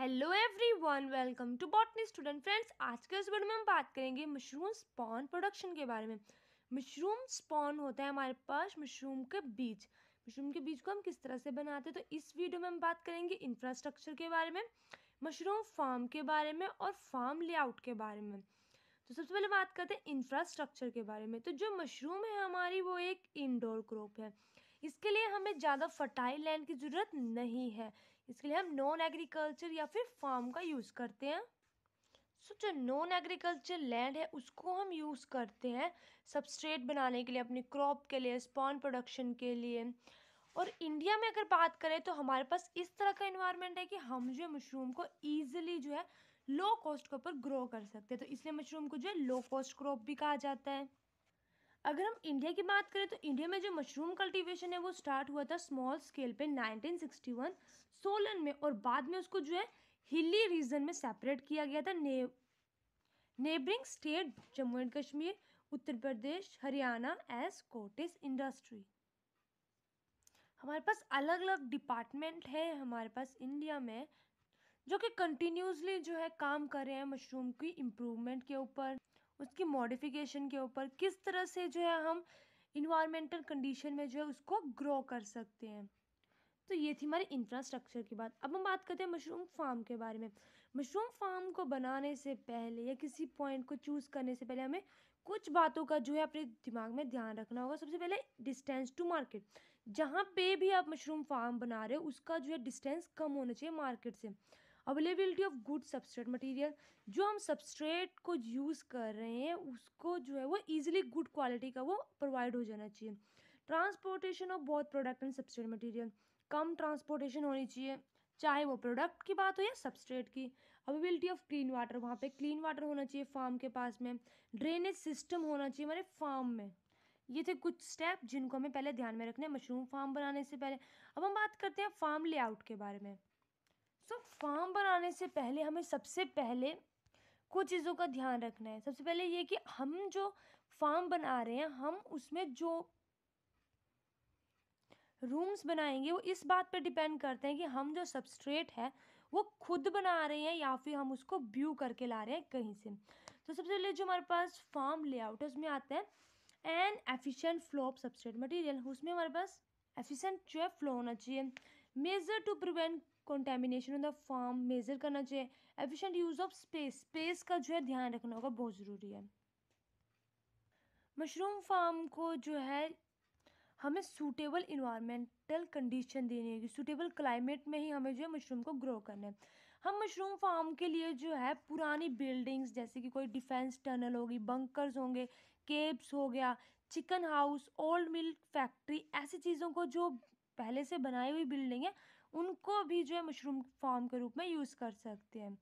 Hello everyone welcome to botany student friends आज के इस वीडियो में हम बात करेंगे मशरूम स्पॉन प्रोडक्शन के बारे में मशरूम स्पॉन होता है हमारे पास मशरूम के बीज मशरूम के बीज को हम किस तरह से बनाते हैं तो इस वीडियो में हम बात करेंगे इंफ्रास्ट्रक्चर के बारे में मशरूम फार्म के बारे में और फार्म लेआउट के बारे में तो सबसे पहले बात करते हैं इंफ्रास्ट्रक्चर के बारे में तो जो मशरूम है हमारी वो एक इनडोर क्रॉप है इसके लिए हमें ज़्यादा फर्टाइल लैंड की ज़रूरत नहीं है इसके लिए हम नॉन एग्रीकल्चर या फिर फार्म का यूज़ करते हैं सो so, जो नॉन एग्रीकल्चर लैंड है उसको हम यूज़ करते हैं सबस्ट्रेट बनाने के लिए अपनी क्रॉप के लिए स्पॉन प्रोडक्शन के लिए और इंडिया में अगर बात करें तो हमारे पास इस तरह का इन्वायरमेंट है कि हम जो है मशरूम को ईजिली जो है लो कॉस्ट के ऊपर ग्रो कर सकते हैं तो इसलिए मशरूम को जो है लो कॉस्ट क्रॉप भी कहा जाता है अगर हम इंडिया की बात करें तो इंडिया में जो मशरूम कल्टीवेशन है वो स्टार्ट हुआ था स्मॉल स्केल पे 1961 सोलन में और बाद में उसको जो है हिली रीजन में सेपरेट किया गया था ने neighbouring state Jammu and Kashmir Uttar Pradesh Haryana as cottage industry हमारे पास अलग अलग डिपार्टमेंट है हमारे पास इंडिया में जो कि कंटिन्यूसली जो है काम कर रहे हैं मशरूम की इम्प्रूवमेंट के ऊपर उसकी मॉडिफिकेशन के ऊपर किस तरह से जो है हम इन्वायरमेंटल कंडीशन में जो है उसको ग्रो कर सकते हैं तो ये थी हमारी इंफ्रास्ट्रक्चर की बात अब हम बात करते हैं मशरूम फार्म के बारे में मशरूम फार्म को बनाने से पहले या किसी पॉइंट को चूज़ करने से पहले हमें कुछ बातों का जो है अपने दिमाग में ध्यान रखना होगा सबसे पहले डिस्टेंस टू मार्केट जहाँ पे भी आप मशरूम फार्म बना रहे हो उसका जो है डिस्टेंस कम होना चाहिए मार्केट से availability of good substrate material जो हम सबस्ट्रेट को यूज़ कर रहे हैं उसको जो है वो ईजिली गुड क्वालिटी का वो प्रोवाइड हो जाना चाहिए ट्रांसपोर्टेशन ऑफ बहुत प्रोडक्ट एंड सब्सट्रेट मटेरियल कम ट्रांसपोर्टेशन होनी चाहिए चाहे वो प्रोडक्ट की बात हो या सबस्ट्रेट की अवेबिलिटी ऑफ क्लीन वाटर वहाँ पे क्लीन वाटर होना चाहिए फार्म के पास में ड्रेनेज सिस्टम होना चाहिए हमारे फार्म में ये थे कुछ स्टेप जिनको हमें पहले ध्यान में रखने हैं मशरूम फार्म बनाने से पहले अब हम बात करते हैं फार्म लेआउट के बारे में दोस्तों फार्म बनाने से पहले हमें सबसे पहले कुछ चीज़ों का ध्यान रखना है सबसे पहले ये कि हम जो फार्म बना रहे हैं हम उसमें जो रूम्स बनाएंगे वो इस बात पर डिपेंड करते हैं कि हम जो सबस्ट्रेट है वो खुद बना रहे हैं या फिर हम उसको ब्यू करके ला रहे हैं कहीं से तो सबसे पहले जो हमारे पास फार्म लेआउट है उसमें आता है an efficient flow of substrate material उसमें हमारे पास एफिशिएंट जो है फ्लो होना चाहिए measure to prevent contamination of the farm measure करना चाहिए efficient use of space space का जो है ध्यान रखना होगा बहुत ज़रूरी है मशरूम फार्म को जो है हमें सूटेबल इन्वायरमेंटल कंडीशन देनी होगी सूटेबल क्लाइमेट में ही हमें जो है मशरूम को ग्रो करना है हम मशरूम फार्म के लिए जो है पुरानी बिल्डिंग्स जैसे कि कोई डिफेंस टनल होगी बंकर्स होंगे केब्स हो गया chicken house old milk factory ऐसी चीज़ों को जो पहले से बनाई हुई बिल्डिंग है भी जो है मशरूम फार्म के रूप में यूज़ कर सकते हैं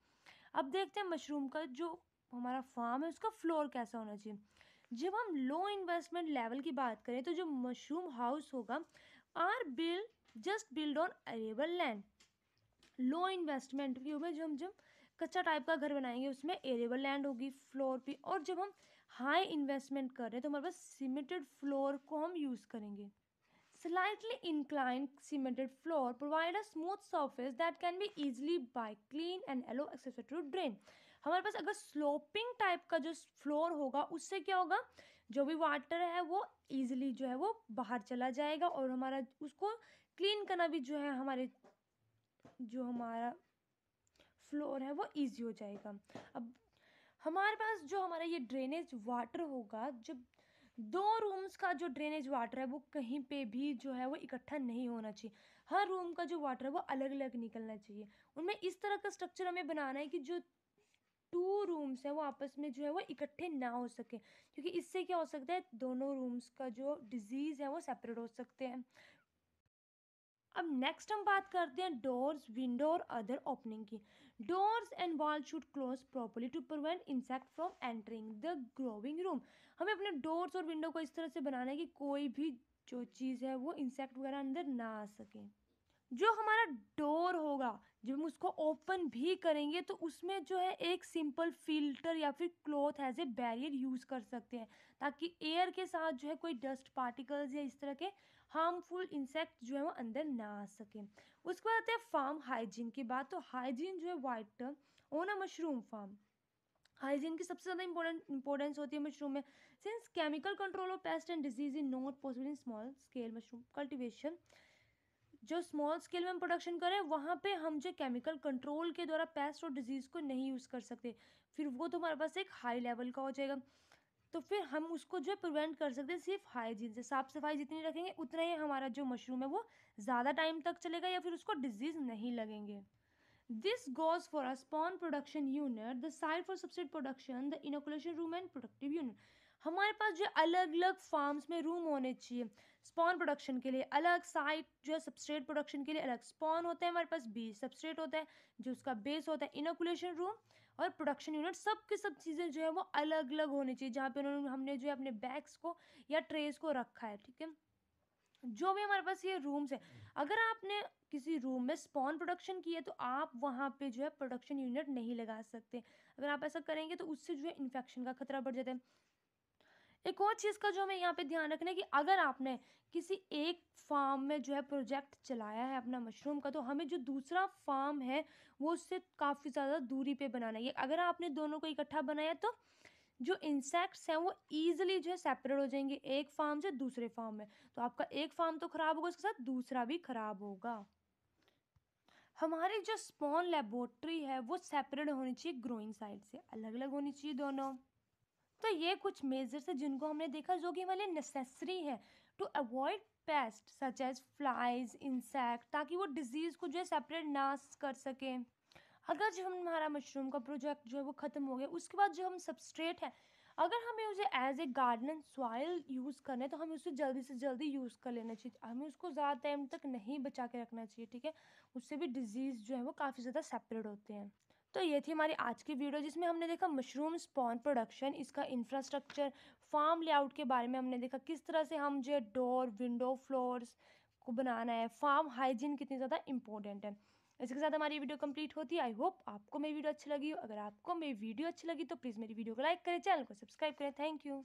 अब देखते हैं मशरूम का जो हमारा फार्म है उसका फ्लोर कैसा होना चाहिए जब हम लो इन्वेस्टमेंट लेवल की बात करें तो जो मशरूम हाउस होगा are build just build on arable land low investment की में जो हम जब कच्चा टाइप का घर बनाएंगे उसमें एरेबल लैंड होगी फ्लोर पे और जब हम हाई इन्वेस्टमेंट कर रहे हैं तो हमारे पास सीमेंटेड फ्लोर को हम यूज़ करेंगे Slightly inclined cemented floor provide a smooth surface that can be easily by clean and allow access to drain. हमारे पास अगर स्लोपिंग टाइप का जो फ्लोर होगा उससे क्या होगा जो भी वाटर है वो ईजिली जो है वो बाहर चला जाएगा और हमारा उसको क्लीन करना भी जो है हमारे जो हमारा फ्लोर है वो ईजी हो जाएगा अब हमारे पास जो हमारा ये ड्रेनेज वाटर होगा जब दो रूम्स का जो ड्रेनेज वाटर है वो कहीं पे भी जो है वो इकट्ठा नहीं होना चाहिए हर रूम का जो वाटर है वो अलग अलग निकलना चाहिए उनमें इस तरह का स्ट्रक्चर हमें बनाना है कि जो टू रूम्स हैं वो आपस में जो है वो इकट्ठे ना हो सके क्योंकि इससे क्या हो सकता है दोनों रूम्स का जो डिजीज़ है वो सेपरेट हो सकते हैं अब नेक्स्ट हम बात करते हैं डोर्स विंडो और अदर ओपनिंग की doors and wall should close properly to prevent insect from entering the growing room हमें अपने डोर्स और विंडो को इस तरह से बनाना है कि कोई भी जो चीज़ है वो इंसेक्ट वगैरह अंदर ना आ सके जो हमारा डोर होगा जब हम उसको ओपन भी करेंगे तो उसमें जो है एक सिंपल फिल्टर या फिर cloth as a barrier use कर सकते हैं ताकि एयर के साथ जो है कोई डस्ट पार्टिकल्स या इस तरह के हार्मफुल इंसेक्ट जो है वो अंदर ना आ सकें उसके बाद आते हैं फार्म हाइजीन की बात तो हाइजीन जो है white term on a mushroom farm hygiene की सबसे ज़्यादा इंपॉर्टेंट इंपॉर्टेंस होती है मशरूम में since chemical control of pest and disease is not possible in small scale mushroom cultivation जो स्मॉल स्केल में प्रोडक्शन करें वहाँ पे हम जो केमिकल कंट्रोल के द्वारा पेस्ट और डिजीज़ को नहीं यूज़ कर सकते फिर वो तो हमारे पास एक हाई लेवल का हो जाएगा तो फिर हम उसको जो है प्रिवेंट कर सकते हैं सिर्फ हाइजीन से साफ़ सफाई जितनी रखेंगे उतना ही हमारा जो मशरूम है वो ज़्यादा टाइम तक चलेगा या फिर उसको डिजीज़ नहीं लगेंगे this goes for a spawn production unit, the side for सब्सिड production the inoculation room and productive unit. हमारे पास जो अलग अलग फार्म्स में रूम होने चाहिए स्पॉन प्रोडक्शन के लिए अलग साइट जो है सबस्ट्रेट प्रोडक्शन के लिए अलग स्पॉन होते हैं हमारे पास बीज सबस्ट्रेट होता है जो उसका बेस होता है इनोकुलेशन रूम और प्रोडक्शन यूनिट सब की सब चीज़ें जो है वो अलग अलग होनी चाहिए जहाँ पे उन्होंने हमने जो है अपने बैग्स को या ट्रेस को रखा है ठीक है जो भी हमारे पास ये रूम्स है अगर आपने किसी रूम में स्पॉन प्रोडक्शन की है तो आप वहाँ पे जो है प्रोडक्शन यूनिट नहीं लगा सकते अगर आप ऐसा करेंगे तो उससे जो है इन्फेक्शन का खतरा बढ़ जाता है एक और चीज़ का जो हमें यहाँ पे ध्यान रखना है कि अगर आपने किसी एक फार्म में जो है प्रोजेक्ट चलाया है अपना मशरूम का तो हमें जो दूसरा फार्म है वो उससे काफ़ी ज़्यादा दूरी पे बनाना है अगर आपने दोनों को इकट्ठा बनाया तो जो इंसेक्ट्स हैं वो ईजिली जो है सेपरेट हो जाएंगे एक फार्म से दूसरे फार्म में तो आपका एक फार्म तो ख़राब होगा उसके साथ दूसरा भी ख़राब होगा हमारी जो स्पॉन लेबोरेटरी है वो सेपरेट होनी चाहिए ग्रोइंग साइड से अलग अलग होनी चाहिए दोनों तो ये कुछ मेजर्स हैं जिनको हमने देखा जो कि हमारे लिए नेसेसरी है to avoid pest such as flies insect ताकि वो डिजीज़ को जो है सेपरेट ना कर सकें अगर जो हमारा मशरूम का प्रोजेक्ट जो है वो ख़त्म हो गया उसके बाद जो हम सबस्ट्रेट है अगर हमें उसे as a garden soil use करना है तो हमें उसे जल्दी से जल्दी यूज़ कर लेना चाहिए हमें उसको ज़्यादा टाइम तक नहीं बचा के रखना चाहिए ठीक है उससे भी डिजीज़ जो है वो काफ़ी ज़्यादा सेपरेट होते हैं तो ये थी हमारी आज की वीडियो जिसमें हमने देखा मशरूम स्पॉन प्रोडक्शन इसका इंफ्रास्ट्रक्चर फार्म लेआउट के बारे में हमने देखा किस तरह से हम जो डोर विंडो फ्लोर्स को बनाना है फार्म हाइजीन कितनी ज़्यादा इंपॉर्टेंट है इसके साथ हमारी वीडियो कंप्लीट होती है आई होप आपको मेरी वीडियो अच्छी लगी हो अगर आपको मेरी वीडियो अच्छी लगी तो प्लीज़ मेरी वीडियो को लाइक करें चैनल को सब्सक्राइब करें थैंक यू